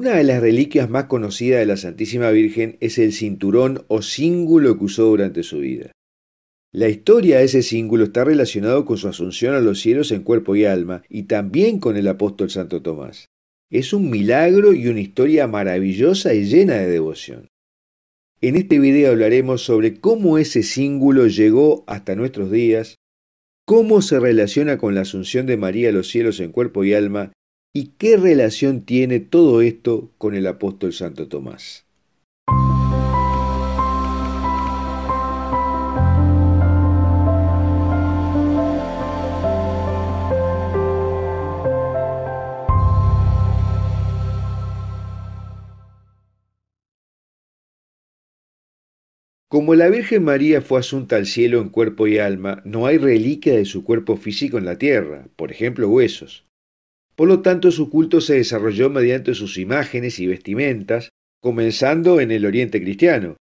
Una de las reliquias más conocidas de la Santísima Virgen es el cinturón o cíngulo que usó durante su vida. La historia de ese cíngulo está relacionado con su asunción a los cielos en cuerpo y alma y también con el apóstol Santo Tomás. Es un milagro y una historia maravillosa y llena de devoción. En este video hablaremos sobre cómo ese cíngulo llegó hasta nuestros días, cómo se relaciona con la asunción de María a los cielos en cuerpo y alma ¿Y qué relación tiene todo esto con el apóstol Santo Tomás? Como la Virgen María fue asunta al cielo en cuerpo y alma, no hay reliquia de su cuerpo físico en la tierra, por ejemplo huesos. Por lo tanto, su culto se desarrolló mediante sus imágenes y vestimentas, comenzando en el Oriente cristiano,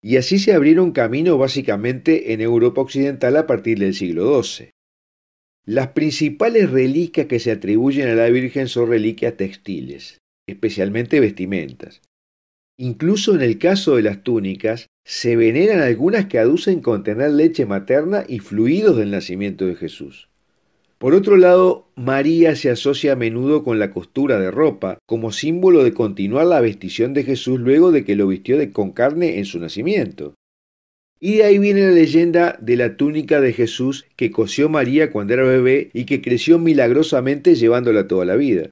y así se abrieron camino básicamente en Europa Occidental a partir del siglo XII. Las principales reliquias que se atribuyen a la Virgen son reliquias textiles, especialmente vestimentas. Incluso en el caso de las túnicas, se veneran algunas que aducen contener leche materna y fluidos del nacimiento de Jesús. Por otro lado, María se asocia a menudo con la costura de ropa, como símbolo de continuar la vestición de Jesús luego de que lo vistió de con carne en su nacimiento. Y de ahí viene la leyenda de la túnica de Jesús que cosió María cuando era bebé y que creció milagrosamente llevándola toda la vida.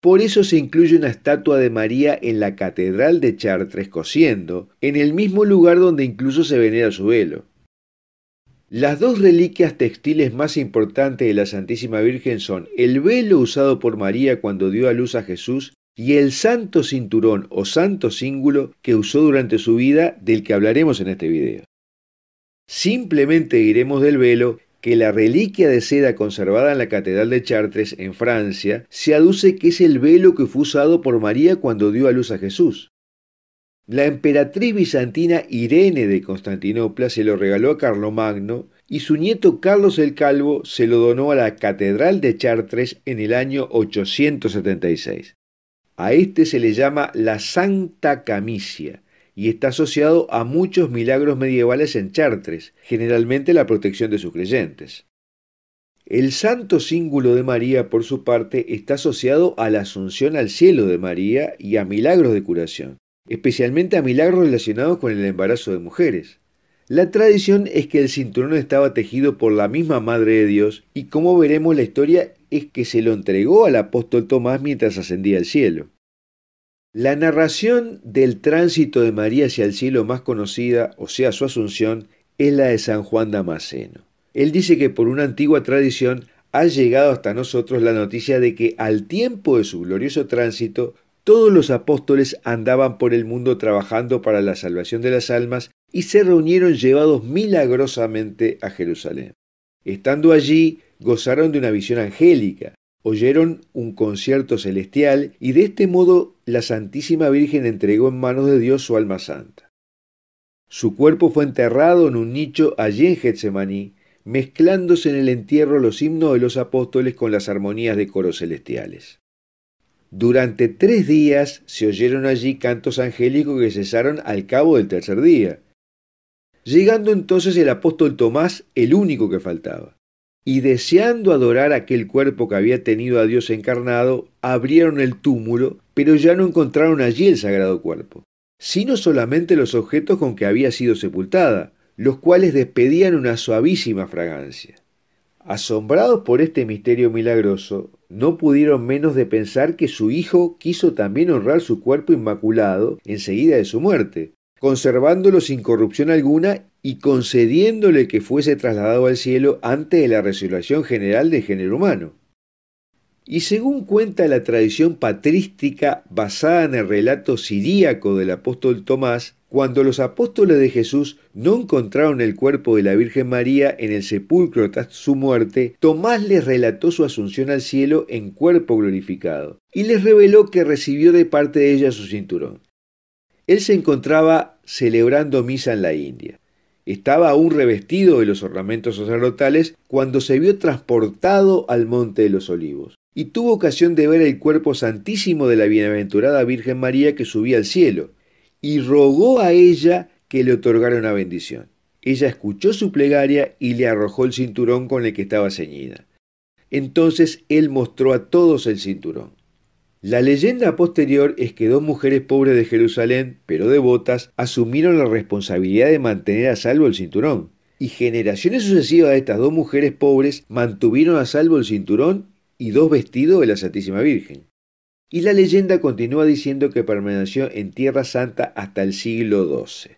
Por eso se incluye una estatua de María en la Catedral de Chartres cosiendo, en el mismo lugar donde incluso se venera su velo. Las dos reliquias textiles más importantes de la Santísima Virgen son el velo usado por María cuando dio a luz a Jesús y el santo cinturón o santo cíngulo que usó durante su vida del que hablaremos en este video. Simplemente diremos del velo que la reliquia de seda conservada en la Catedral de Chartres, en Francia, se aduce que es el velo que fue usado por María cuando dio a luz a Jesús. La emperatriz bizantina Irene de Constantinopla se lo regaló a Carlomagno y su nieto Carlos el Calvo se lo donó a la Catedral de Chartres en el año 876. A este se le llama la Santa Camicia y está asociado a muchos milagros medievales en Chartres, generalmente la protección de sus creyentes. El santo símbolo de María, por su parte, está asociado a la asunción al cielo de María y a milagros de curación especialmente a milagros relacionados con el embarazo de mujeres. La tradición es que el cinturón estaba tejido por la misma Madre de Dios y como veremos la historia es que se lo entregó al apóstol Tomás mientras ascendía al cielo. La narración del tránsito de María hacia el cielo más conocida, o sea su asunción, es la de San Juan Damasceno. Él dice que por una antigua tradición ha llegado hasta nosotros la noticia de que al tiempo de su glorioso tránsito todos los apóstoles andaban por el mundo trabajando para la salvación de las almas y se reunieron llevados milagrosamente a Jerusalén. Estando allí, gozaron de una visión angélica, oyeron un concierto celestial y de este modo la Santísima Virgen entregó en manos de Dios su alma santa. Su cuerpo fue enterrado en un nicho allí en Getsemaní, mezclándose en el entierro los himnos de los apóstoles con las armonías de coros celestiales. Durante tres días se oyeron allí cantos angélicos que cesaron al cabo del tercer día. Llegando entonces el apóstol Tomás, el único que faltaba, y deseando adorar aquel cuerpo que había tenido a Dios encarnado, abrieron el túmulo, pero ya no encontraron allí el sagrado cuerpo, sino solamente los objetos con que había sido sepultada, los cuales despedían una suavísima fragancia. Asombrados por este misterio milagroso, no pudieron menos de pensar que su hijo quiso también honrar su cuerpo inmaculado en seguida de su muerte, conservándolo sin corrupción alguna y concediéndole que fuese trasladado al cielo antes de la resurrección general del género humano y según cuenta la tradición patrística basada en el relato siríaco del apóstol Tomás, cuando los apóstoles de Jesús no encontraron el cuerpo de la Virgen María en el sepulcro tras su muerte, Tomás les relató su asunción al cielo en cuerpo glorificado y les reveló que recibió de parte de ella su cinturón. Él se encontraba celebrando misa en la India. Estaba aún revestido de los ornamentos sacerdotales cuando se vio transportado al Monte de los Olivos y tuvo ocasión de ver el cuerpo santísimo de la bienaventurada Virgen María que subía al cielo, y rogó a ella que le otorgara una bendición. Ella escuchó su plegaria y le arrojó el cinturón con el que estaba ceñida. Entonces él mostró a todos el cinturón. La leyenda posterior es que dos mujeres pobres de Jerusalén, pero devotas, asumieron la responsabilidad de mantener a salvo el cinturón. Y generaciones sucesivas de estas dos mujeres pobres mantuvieron a salvo el cinturón y dos vestidos de la Santísima Virgen. Y la leyenda continúa diciendo que permaneció en Tierra Santa hasta el siglo XII.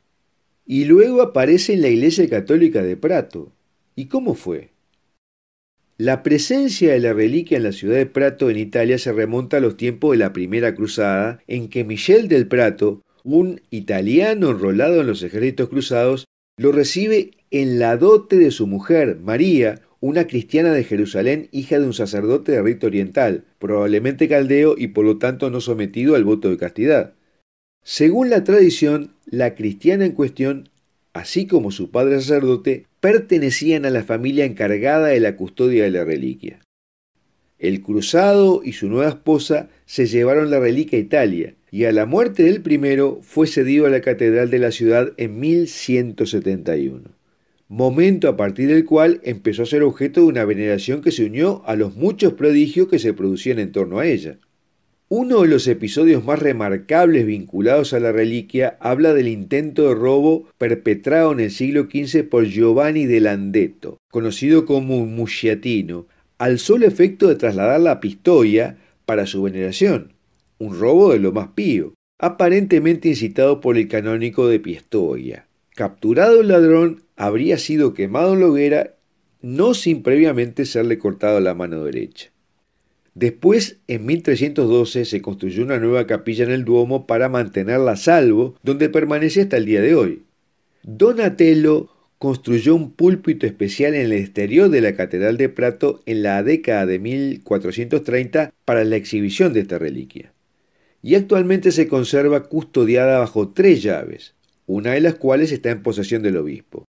Y luego aparece en la Iglesia Católica de Prato. ¿Y cómo fue? La presencia de la reliquia en la ciudad de Prato, en Italia, se remonta a los tiempos de la Primera Cruzada, en que Michel del Prato, un italiano enrolado en los ejércitos cruzados, lo recibe en la dote de su mujer, María, una cristiana de Jerusalén, hija de un sacerdote de rito oriental, probablemente caldeo y por lo tanto no sometido al voto de castidad. Según la tradición, la cristiana en cuestión, así como su padre sacerdote, pertenecían a la familia encargada de la custodia de la reliquia. El cruzado y su nueva esposa se llevaron la reliquia a Italia, y a la muerte del primero fue cedido a la catedral de la ciudad en 1171 momento a partir del cual empezó a ser objeto de una veneración que se unió a los muchos prodigios que se producían en torno a ella. Uno de los episodios más remarcables vinculados a la reliquia habla del intento de robo perpetrado en el siglo XV por Giovanni de Landetto, conocido como un Musciatino, al solo efecto de trasladar la pistoia para su veneración, un robo de lo más pío, aparentemente incitado por el canónico de Pistoia. Capturado el ladrón, habría sido quemado en la hoguera no sin previamente serle cortado la mano derecha. Después, en 1312, se construyó una nueva capilla en el Duomo para mantenerla a salvo, donde permanece hasta el día de hoy. Donatello construyó un púlpito especial en el exterior de la Catedral de Prato en la década de 1430 para la exhibición de esta reliquia. Y actualmente se conserva custodiada bajo tres llaves, una de las cuales está en posesión del obispo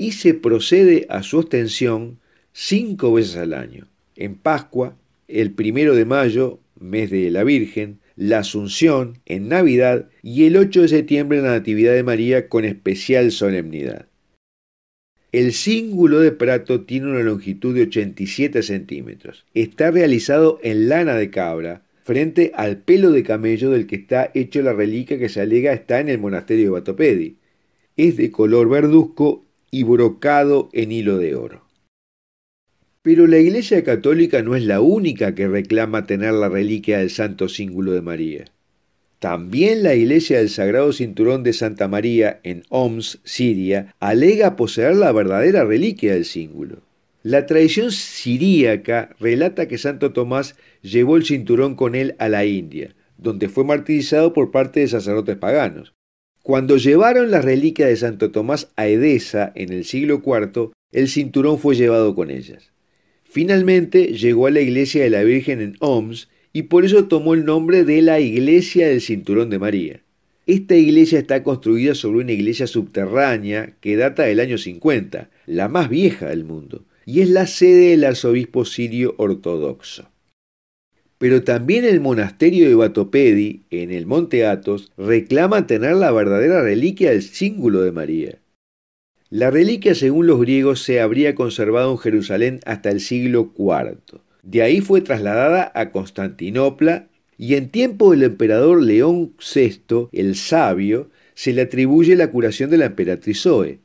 y se procede a su ostensión cinco veces al año, en Pascua, el primero de mayo, mes de la Virgen, la Asunción, en Navidad y el 8 de septiembre en la Natividad de María con especial solemnidad. El cíngulo de prato tiene una longitud de 87 centímetros. Está realizado en lana de cabra, frente al pelo de camello del que está hecho la reliquia que se alega está en el monasterio de Batopedi. Es de color verduzco y brocado en hilo de oro. Pero la Iglesia Católica no es la única que reclama tener la reliquia del Santo Cíngulo de María. También la Iglesia del Sagrado Cinturón de Santa María en Homs, Siria, alega poseer la verdadera reliquia del cíngulo. La tradición siríaca relata que Santo Tomás llevó el cinturón con él a la India, donde fue martirizado por parte de sacerdotes paganos. Cuando llevaron la reliquia de Santo Tomás a Edesa en el siglo IV, el cinturón fue llevado con ellas. Finalmente llegó a la iglesia de la Virgen en Oms y por eso tomó el nombre de la iglesia del cinturón de María. Esta iglesia está construida sobre una iglesia subterránea que data del año 50, la más vieja del mundo, y es la sede del arzobispo sirio ortodoxo pero también el monasterio de Batopedi, en el monte Athos, reclama tener la verdadera reliquia del símbolo de María. La reliquia, según los griegos, se habría conservado en Jerusalén hasta el siglo IV. De ahí fue trasladada a Constantinopla y en tiempo del emperador León VI, el sabio, se le atribuye la curación de la emperatriz Zoe.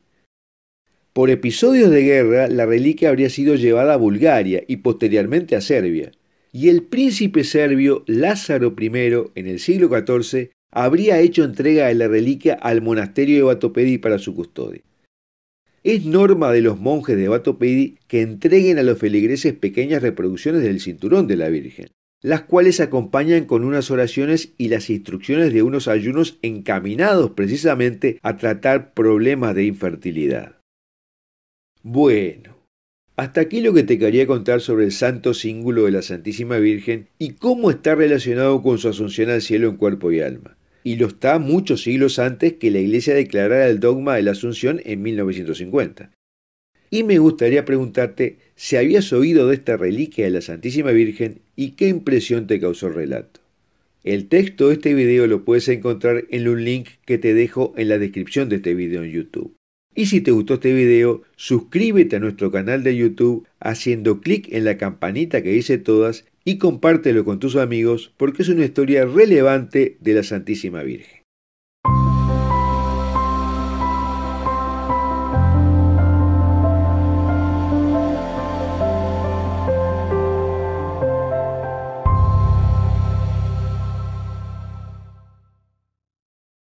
Por episodios de guerra, la reliquia habría sido llevada a Bulgaria y posteriormente a Serbia y el príncipe serbio Lázaro I, en el siglo XIV, habría hecho entrega de la reliquia al monasterio de Batopedi para su custodia. Es norma de los monjes de Batopedi que entreguen a los feligreses pequeñas reproducciones del cinturón de la Virgen, las cuales acompañan con unas oraciones y las instrucciones de unos ayunos encaminados precisamente a tratar problemas de infertilidad. Bueno, hasta aquí lo que te quería contar sobre el santo símbolo de la Santísima Virgen y cómo está relacionado con su asunción al cielo en cuerpo y alma. Y lo está muchos siglos antes que la Iglesia declarara el dogma de la Asunción en 1950. Y me gustaría preguntarte si habías oído de esta reliquia de la Santísima Virgen y qué impresión te causó el relato. El texto de este video lo puedes encontrar en un link que te dejo en la descripción de este video en YouTube. Y si te gustó este video, suscríbete a nuestro canal de YouTube haciendo clic en la campanita que dice todas y compártelo con tus amigos porque es una historia relevante de la Santísima Virgen.